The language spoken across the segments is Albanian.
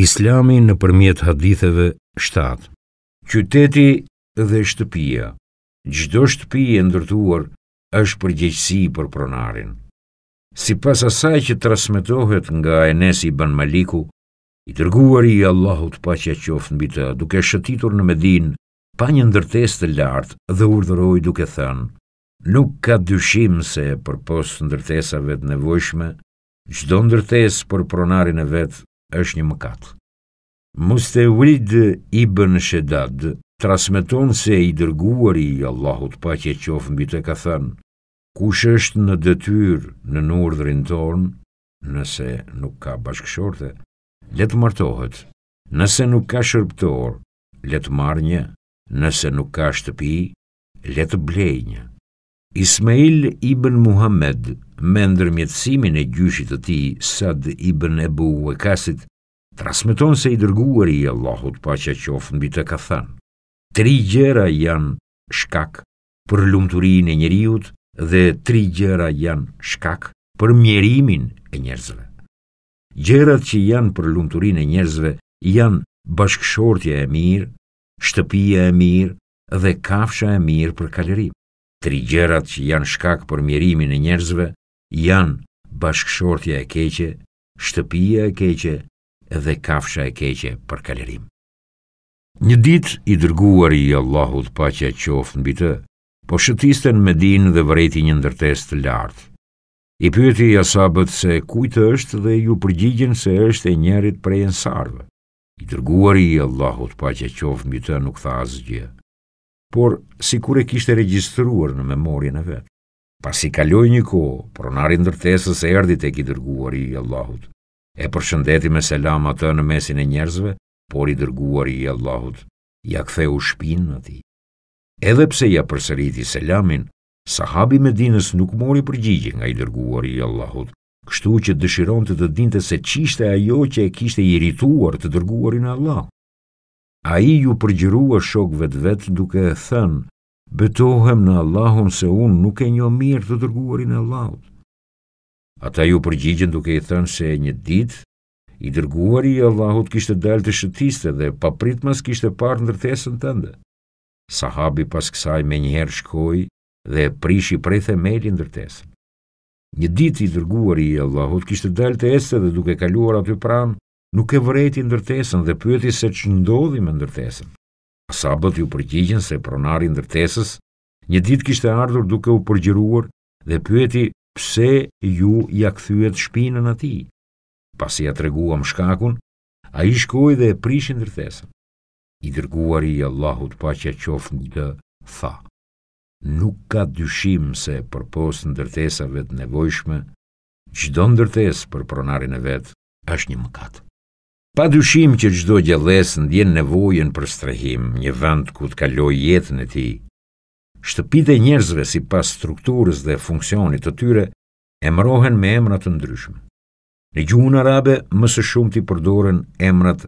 Islami në përmjet haditheve 7. Qyteti dhe shtëpia. Gjdo shtëpi e ndërtuar është përgjegjësi për pronarin. Si pas asaj që trasmetohet nga Enes i Ban Maliku, i tërguar i Allahut pa që qofë në bita, duke shëtitur në Medin, pa një ndërtes të lartë dhe urdhëroj duke thënë, nuk ka dyshim se për posë ndërtesave të nevojshme, gjdo ndërtes për pronarin e vetë është një mëkat. Mustevlid i bën shedad, trasmeton se i dërguar i Allahut pa që qofën mbi të ka thënë, kush është në dëtyr në nërdrin tonë, nëse nuk ka bashkëshorte, letë martohet, nëse nuk ka shërptor, letë marnje, nëse nuk ka shtëpi, letë blejnje. Ismail ibn Muhammed, Me ndërmjetësimin e gjyshit të tij Sad ibn e Buwekasit transmeton se i dërguari i Allahut paqja qoftë mbi të ka thënë: "Tri gjëra janë shkak për lumturinë e njerëzit dhe tri gjëra janë shkak për mjerimin e njerëzve." Gjërat që janë për lumturinë e njerëzve janë bashkëshortja e mirë, shtëpia e mirë dhe kafsha e mirë për kalim. Tri gjërat që janë shkak për mjerimin e njerëzve janë bashkëshortja e keqe, shtëpia e keqe dhe kafsha e keqe për kalerim. Një dit i dërguar i Allahut pa që e qofë në bitë, po shëtisten me din dhe vëreti një ndërtes të lartë. I pyeti i asabët se kujtë është dhe ju përgjigjen se është e njerit prej në sarve. I dërguar i Allahut pa që e qofë në bitë nuk tha asgjë, por si kure kishtë e registruar në memorin e vetë. Pas i kaloj një ko, pronari ndërtesës e erdi të ki dërguari i Allahut, e përshëndeti me selam atë në mesin e njerëzve, por i dërguari i Allahut, ja kthe u shpinë në ti. Edhe pse ja përsëriti selamin, sahabi me dinës nuk mori përgjigje nga i dërguari i Allahut, kështu që dëshiron të të dinte se ç'ishte ajo që e kishte i rituar të dërguarin e Allah. A i ju përgjirua shokëve të vetë duke e thënë, betohem në Allahun se unë nuk e një mirë të dërguarin e Allahut. Ata ju përgjigjen duke i thënë se një ditë, i dërguari i Allahut kishte dalë të shëtiste dhe papritmas kishte parë ndërtesën tënde. Sahabi pas kësaj me njëherë shkoj dhe prishi prej themeli ndërtesën. Një ditë i dërguari i Allahut kishte dalë të este dhe duke kaluar aty pranë, nuk e vëreti ndërtesën dhe pyeti se që ndodhi me ndërtesën. Sabët ju përgjigjen se pronari ndërtesës, një dit kishte ardhur duke u përgjëruar dhe pyeti pse ju ja këthyet shpinën ati. Pasi ja treguam shkakun, a i shkoj dhe e prishin ndërtesën. I dërguar i Allahut pa që qofë një tha. Nuk ka dyshim se për posë ndërtesave të nevojshme, gjdo ndërtes për pronarin e vetë është një mëkatë. Pa dyshim që gjdo gjeles në djenë nevojën për strehim, një vend ku të kaloj jetën e ti. Shtëpit e njerëzve si pas strukturës dhe funksionit të tyre, emrohen me emrat të ndryshme. Në gjuhën arabe, mësë shumë ti përdoren emrat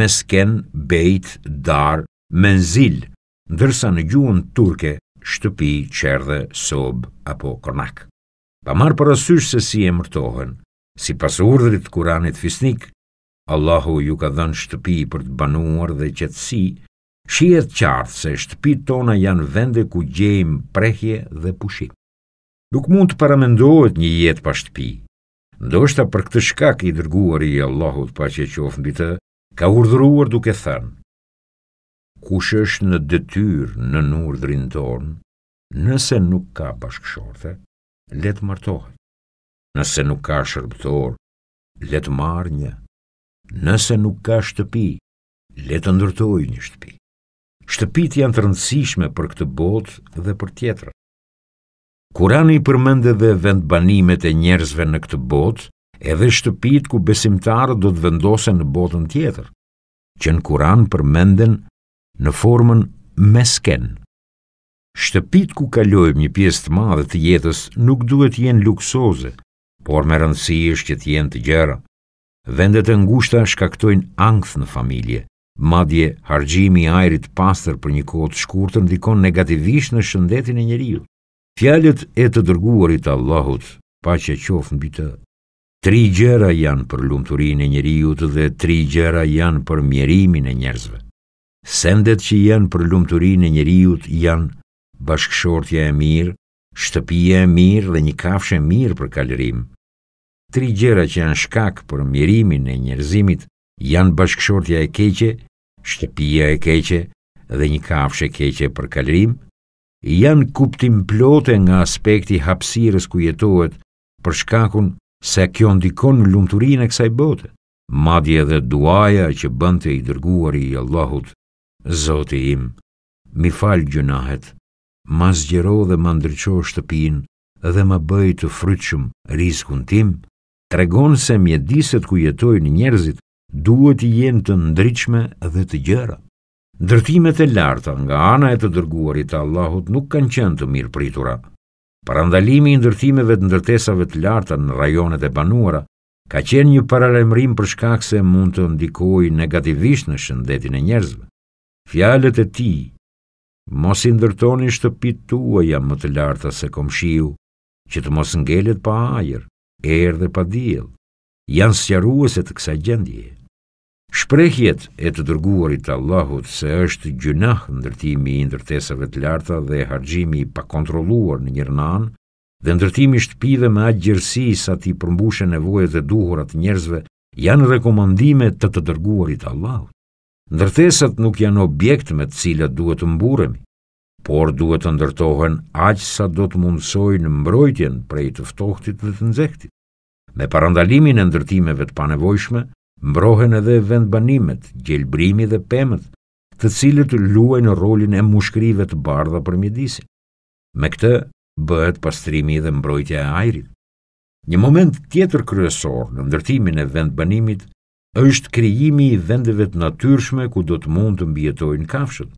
mesken, bejt, dar, menzil, ndërsa në gjuhën turke, shtëpi, qerdhe, sob, apo kornak. Pa marë për asysh se si emrtohen, si pas urdrit kuranit fisnik, Allahu ju ka dhënë shtëpi për të banuar dhe qetësi, shihet qartë se shtëpit tona janë vende ku gjejmë prehje dhe pushim. Nuk mund të paramendohet një jetë pa shtëpi. Ndoshta për këtë shkak i dërguar i Allahut paqja qof mbi të, ka urdhëruar duke thënë: Kush është në detyrë në urdhrin ton, nëse nuk ka bashkëshorte, le të martohet. Nëse nuk ka shërbëtor, le të marrë një. Nëse nuk ka shtëpi, le të ndërtoj një shtëpi. Shtëpit janë të rëndësishme për këtë botë dhe për tjetër. Kurani i përmend edhe vend banimet e njerëzve në këtë botë, edhe shtëpit ku besimtarët do të vendosen në botën tjetër, që në Kur'an përmenden në formën mesken. Shtëpit ku kalojmë një pjesë të madhe të jetës nuk duhet të jenë luksoze, por me rëndësi është që të jenë të gjera. Vendet e ngushta shkaktojnë angth në familje, madje hargjimi i ajrit pastër për një kohë të shkurtër ndikon negativisht në shëndetin e njeriu. Fjalët e të dërguarit të Allahut, paqja qof mbi të. Tre gjëra janë për lumturinë e njeriu dhe tre gjëra janë për mjerimin e njerëzve. Sendet që janë për lumturinë e njeriu janë bashkëshortja e mirë, shtëpia e mirë dhe një kafshë e mirë për kalorim tri gjera që janë shkak për mjerimin e njerëzimit janë bashkëshortja e keqe, shtëpia e keqe dhe një kafshë e keqe për kalrim, janë kuptim plote nga aspekti hapësirës ku jetohet për shkakun se kjo ndikon në lumturinë e kësaj bote, madje dhe duaja që bënte i dërguari i Allahut, Zoti im, mi falë gjënahet, ma zgjero dhe ma ndryqo shtëpinë dhe ma bëj të frytshëm riskun tim, të regonë se mjediset ku jetojnë njerëzit duhet i jenë të ndryqme dhe të gjëra. Ndërtimet e larta nga ana e të dërguarit Allahut nuk kanë qenë të mirë pritura. Parandalimi i ndërtimeve të ndërtesave të larta në rajonet e banuara ka qenë një paralajmërim për shkak se mund të ndikojë negativisht në shëndetin e njerëzve. Fjalët e tij, mos i ndërtoni shtëpitë tuaja më të larta se komshiu, që të mos ngelet pa ajër erë dhe pa djelë, janë sjaruese të kësa gjendje. Shprejhjet e të dërguarit Allahut se është gjynah ndërtimi i ndërtesave të larta dhe hargjimi i pakontroluar në njërnan, dhe ndërtimi shtëpive me atë gjërsi sa ti përmbushe nevoje dhe duhurat njerëzve janë rekomandime të të dërguarit Allahut. Ndërtesat nuk janë objekt me të cilat duhet të mburemi, por duhet të ndërtohen aq sa do të mundsojnë mbrojtjen prej të ftohtit dhe të nxehtit. Me parandalimin e ndërtimeve të panevojshme, mbrohen edhe vendbanimet, gjelbrimi dhe pemët, të cilët luajnë rolin e mushkërive të bardha për mjedisin. Me këtë bëhet pastrimi dhe mbrojtja e ajrit. Një moment tjetër kryesor në ndërtimin e vendbanimit është krijimi i vendeve të natyrshme ku do të mund të mbijetojnë kafshët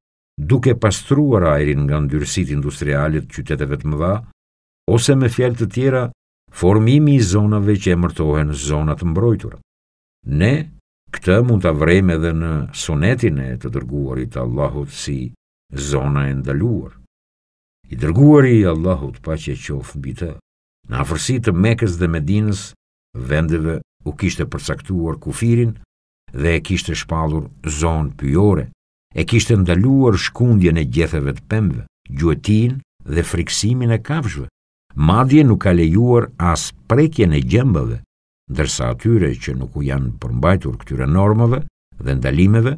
duke pastruar ajrin nga ndyrësit industrialit qyteteve të mëdha, ose me fjallë të tjera, formimi i zonave që emërtohen zonat mbrojtura. Ne, këtë mund të vrejme dhe në sunetin e të dërguarit Allahut si zona e ndaluar. I dërguari Allahut pa që e qofë bitë, në afërsi të mekës dhe medinës, vendeve u kishte përcaktuar kufirin dhe e kishte shpalur zonë pyore, e kishtë ndaluar shkundje në gjetheve të pëmve, gjuetin dhe friksimin e kafshve, madje nuk ka lejuar as prekje në gjembëve, dërsa atyre që nuk u janë përmbajtur këtyre normëve dhe ndalimeve,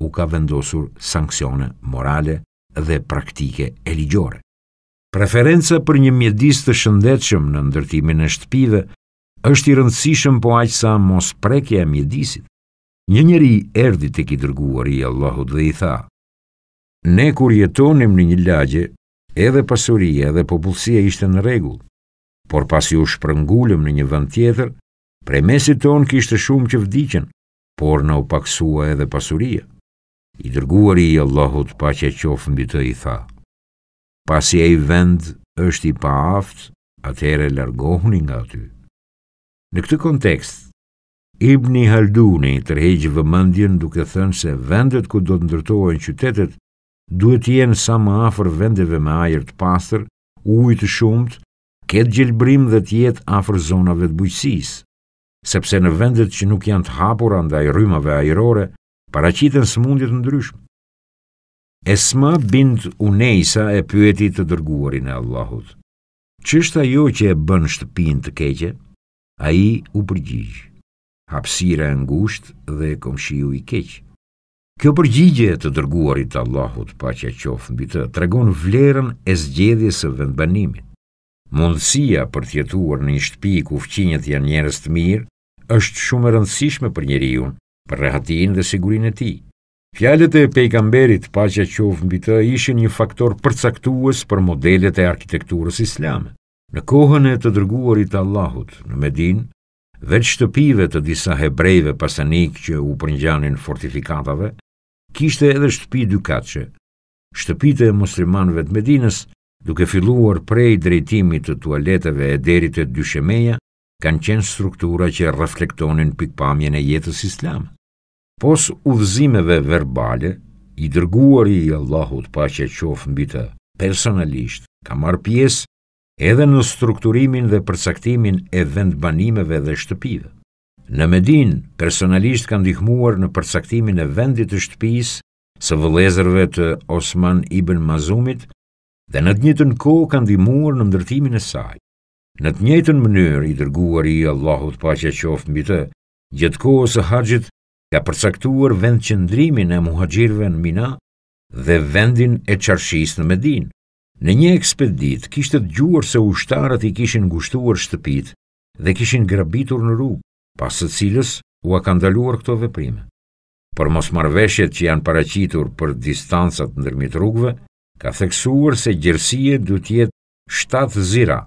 u ka vendosur sankcione morale dhe praktike e ligjore. Preferenca për një mjedis të shëndetshëm në ndërtimin e shtëpive është i rëndësishëm po aqësa mos prekje e mjedisit. Një njeri erdi të ki dërguar i Allahut dhe i tha, Ne kur jetonim në një lagje, edhe pasuria dhe popullësia ishte në regull, por pasi u shprëngullëm në një vënd tjetër, pre mesit ton kishte shumë që vdikjen, por në opaksua edhe pasuria. I dërguar i Allahut pa që e qofë mbi të i tha, Pasi e i vend është i pa aftë, atere largohuni nga ty. Në këtë kontekst, Ibni Halduni të vëmëndjen duke thënë se vendet ku do të ndërtohen qytetet duhet jenë sa më afer vendeve me ajer të pasër, ujë të shumët, ketë gjelbrim dhe të jetë afer zonave të bujqësis, sepse në vendet që nuk janë të hapura ndaj rymave ajerore, paracitën së mundjet në Esma bind unejsa e pyeti të dërguarin e Allahut. Qështë ajo që e bën shtëpin të keqe, aji u përgjigjë hapsira e ngusht dhe komshiu i keq. Kjo përgjigje të dërguarit Allahut pa që qofë mbi të tregon vlerën e zgjedhjes së vendbanimit. Mundësia për tjetuar në një shtëpi ku fqinjët janë njerës të mirë është shumë rëndësishme për njeri unë, për rehatin dhe sigurin e ti. Fjallet e pejgamberit pa që qofë mbi të ishin një faktor përcaktues për modelet e arkitekturës islamë. Në kohën e të dërguarit Allahut në Medinë, veç shtëpive të disa hebrejve pasanik që u përngjanin fortifikatave, kishte edhe shtëpi dykatëshe, shtëpite e muslimanëve të Medinës, duke filluar prej drejtimit të tualeteve e derit e dyshemeja, kanë qenë struktura që reflektonin pikpamjen e jetës islam. Pos udhëzimeve verbale, i dërguar i Allahut pa që qofë mbita personalisht, ka marë pjesë edhe në strukturimin dhe përcaktimin e vendbanimeve dhe shtëpive. Në Medin, personalisht kanë dihmuar në përcaktimin e vendit të shtëpis së vëlezërve të Osman Ibn Mazumit dhe në të njëtën ko kanë dihmuar në ndërtimin e saj. Në të njëtën mënyrë i dërguar i Allahut pache qoftë mbi të, gjëtë kohë së haqit ka përcaktuar vend qëndrimin e muhajgjirve në Mina dhe vendin e qarshis në Medinë. Në një ekspedit, kishtë të gjuar se ushtarët i kishin gushtuar shtëpit dhe kishin grabitur në rrugë, pasë cilës u akandaluar kandaluar këto veprime. Për mos marveshet që janë paracitur për distancat ndërmit rrugëve, ka theksuar se gjersie du tjetë 7 zira,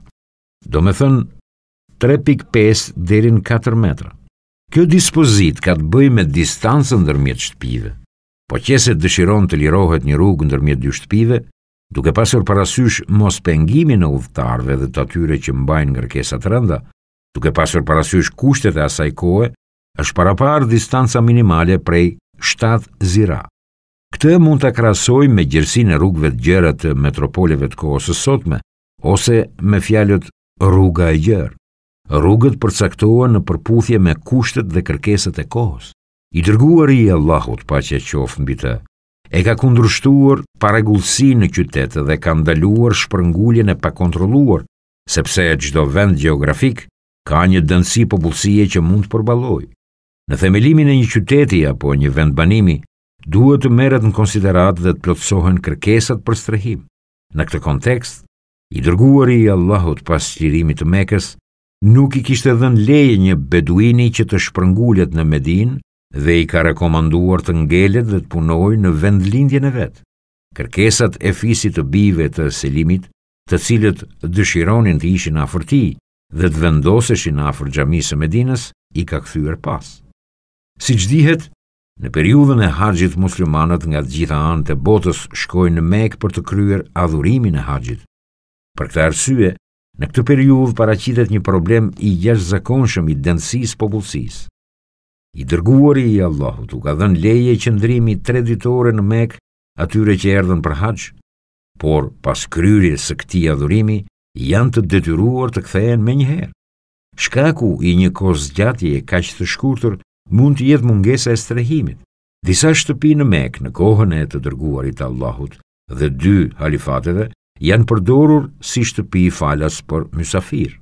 do me thënë 3.5 derin 4 metra. Kjo dispozit ka të bëj me distancën ndërmjet shtëpive, po qese dëshiron të lirohet një rrugë ndërmjet dy shtëpive, duke pasur parasysh mos pengimin në uvtarve dhe të atyre që mbajnë ngërkesat rënda, duke pasur parasysh kushtet e asaj kohë, është paraparë distanca minimale prej 7 zira. Këtë mund të krasoj me gjersin e rrugve të gjera të metropoleve të kohës sotme, ose me fjalët rruga e gjerë. Rrugët përcaktohen në përputhje me kushtet dhe kërkesat e kohës. I dërguari i Allahut, paqja qof mbi të, e ka kundrështuar paregullësi në qytetë dhe ka ndaluar shpërngulljen e pakontroluar, sepse e gjdo vend geografik ka një dëndësi popullësie që mund të përbaloj. Në themelimin e një qyteti apo një vend banimi, duhet të meret në konsiderat dhe të plotësohen kërkesat për strehim. Në këtë kontekst, i dërguar i Allahut pas qirimit të mekës, nuk i kishtë edhe në leje një beduini që të shpërngullet në Medin, dhe i ka rekomanduar të ngelet dhe të punoj në vendlindjen e vetë. Kërkesat e fisit të bive të selimit, të cilët dëshironin të ishin afër ti dhe të vendoseshin afër gjamisë e Medinës, i ka këthyër pas. Si që dihet, në periudën e haqjit muslimanët nga gjitha anë të botës shkojnë në mekë për të kryer adhurimin e haqjit. Për këta arsye, në këtë periudë paracitet një problem i jeshtë zakonshëm i densis popullësisë. I dërguari i Allahut u ka dhënë leje që ndrimi tre ditore në mek atyre që erdhen për haqë, por pas kryerjes së këti adhurimi janë të detyruar të kthehen me njëherë. Shkaku i një kohë gjatje e kaqë të shkurtër mund të jetë mungesa e strehimit. Disa shtëpi në mek në kohën e të dërguarit Allahut dhe dy halifateve janë përdorur si shtëpi falas për mysafir.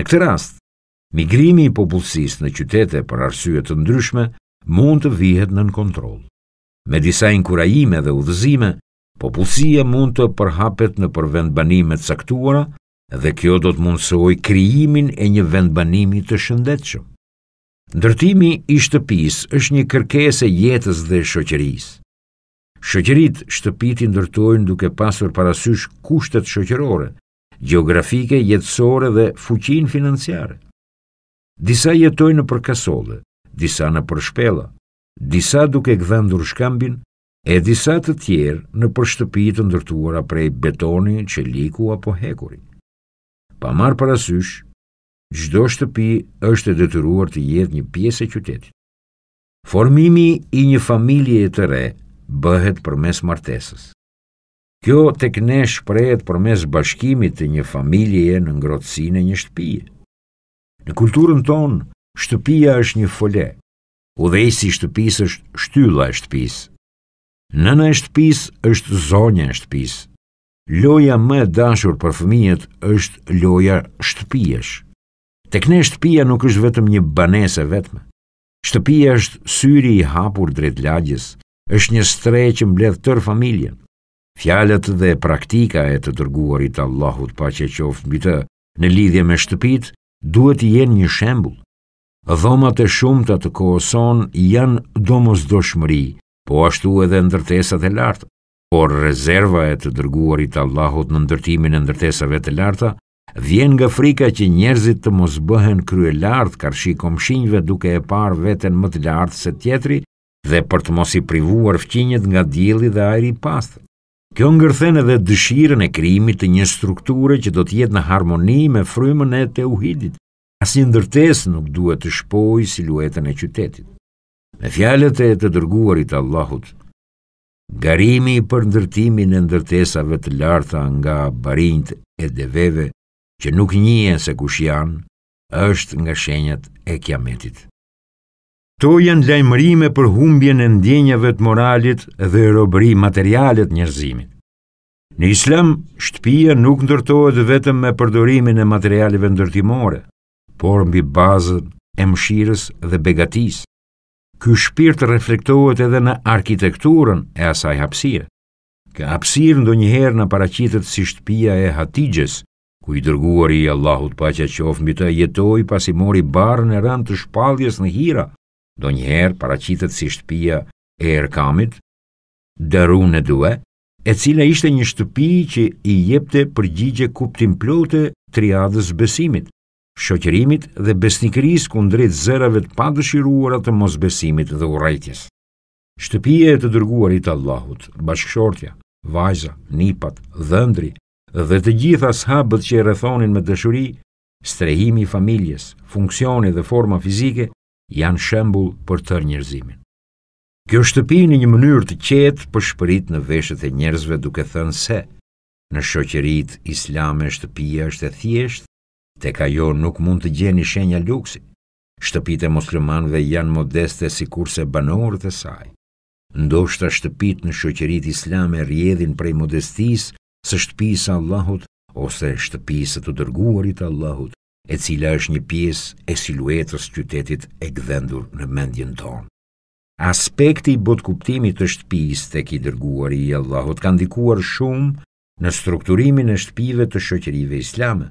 Në këtë rast, Migrimi i popullsis në qytete për arsyet të ndryshme mund të vihet në në kontrol. Me disa inkurajime dhe udhëzime, popullsia mund të përhapet në për vendbanimet saktuara dhe kjo do të mundësoj kryimin e një vendbanimi të shëndetëshëm. Ndërtimi i shtëpis është një kërkes e jetës dhe shoqeris. Shoqerit shtëpit i ndërtojnë duke pasur parasysh kushtet shoqerore, geografike, jetësore dhe fuqin financiare. Disa jetojnë në përkasolle, disa në përshpela, disa duke gëdhendur shkambin, e disa të tjerë në përshtëpijit të ndërtuara prej betoni, qeliku apo hekuri. Pa marë parasysh, gjdo shtëpi është e detyruar të jetë një piesë e qytetit. Formimi i një familje e të re bëhet për mes martesës. Kjo tek ne shprejet për mes bashkimit të një familje e në ngrotësine një shtëpijit. Në kulturën tonë, shtëpia është një fole. Udhejsi shtëpis është shtylla e shtëpis. Nëna e shtëpis është zonja e shtëpis. Loja më dashur për fëmijët është loja shtëpijesh. Tek ne shtëpia nuk është vetëm një banese vetme. Shtëpia është syri i hapur drejt lagjes, është një stre që mbledh tër familjen. Fjalët dhe praktika e të dërguarit Allahut pa që qoftë mbi të në lidhje me shtëpitë duhet i jenë një shembul. Dhomat e shumëta të kohëson janë domos do shmëri, po ashtu edhe ndërtesat e lartë, por rezerva e të dërguarit Allahot në ndërtimin e ndërtesave të larta, vjen nga frika që njerëzit të mos bëhen krye lartë karshi komshinjve duke e parë veten më të lartë se tjetri dhe për të mos i privuar fqinjet nga djeli dhe ajri pastë. Kjo ngërthen edhe dëshiren e krimit të një strukture që do jetë në harmoni me frymën e Teuhidit. uhidit. Asin ndërtes nuk duhet të shpoj siluetën e qytetit. Me fjalet e të dërguarit Allahut, garimi për ndërtimin e ndërtesave të larta nga barint e deveve që nuk njën se kush janë, është nga shenjat e kiametit. Këto janë lajmërime për humbje në ndjenjave të moralit dhe robri materialet njerëzimit. Në islam, shtëpia nuk ndërtohet vetëm me përdorimin e materialeve ndërtimore, por mbi bazën e mshirës dhe begatis. Ky shpirt reflektohet edhe në arkitekturën e asaj hapsire. Kë hapsirë ndo njëherë në paracitet si shtëpia e hatigjes, ku i dërguar i Allahut pa që qofë mbi të jetoj pas i mori barën e rënd të shpaljes në hira, do njëherë paracitet si shtëpia e Erkamit, Derun në Due, e cila ishte një shtëpi që i jepte përgjigje kuptim plote triadës besimit, shoqërimit dhe besnikëris kundrit zërave të padëshiruara të mosbesimit dhe urejtjes. Shtëpia e të dërguarit Allahut, bashkëshortja, vajza, nipat, dhëndri dhe të gjitha shabët që e rethonin me dëshuri, strehimi familjes, funksioni dhe forma fizike – janë shembul për tër njërzimin. Kjo shtëpi në një mënyrë të qetë për shpërit në veshët e njërzve duke thënë se, në shoqerit, islame, shtëpia është e thjeshtë, te ka jo nuk mund të gjeni shenja luksit. Shtëpit e muslimanve janë modeste si kurse banorët e saj. Ndo shta shtëpit në shoqerit islame rjedhin prej modestis së shtëpisa Allahut ose shtëpisa të dërguarit Allahut e cila është një pjesë e siluetës qytetit e gdhendur në mendjen tonë. Aspekti i kuptimit të shtëpisë tek i dërguari i Allahut ka ndikuar shumë në strukturimin e shtëpive të shoqërive islame,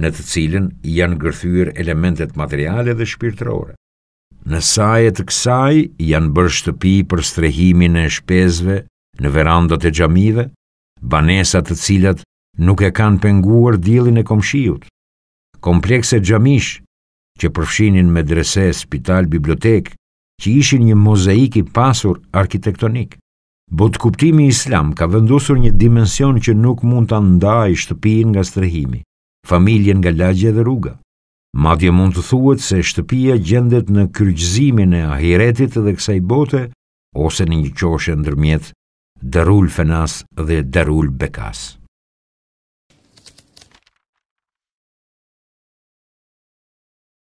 në të cilën janë gërthyër elementet materiale dhe shpirtërore. Në saje të kësaj janë bërë shtëpi për strehimin e shpezve në verandot e xhamive, banesa të cilat nuk e kanë penguar diellin e komshijut, komplekse gjamish që përfshinin me drese, spital, bibliotek, që ishin një mozaik i pasur arkitektonik. Bot kuptimi islam ka vendosur një dimension që nuk mund të ndaj shtëpijin nga strehimi, familjen nga lagje dhe rruga. Madje mund të thuet se shtëpia gjendet në kryqëzimin e ahiretit dhe kësaj bote, ose në një qoshe ndërmjet Darul Fenas dhe Darul Bekas.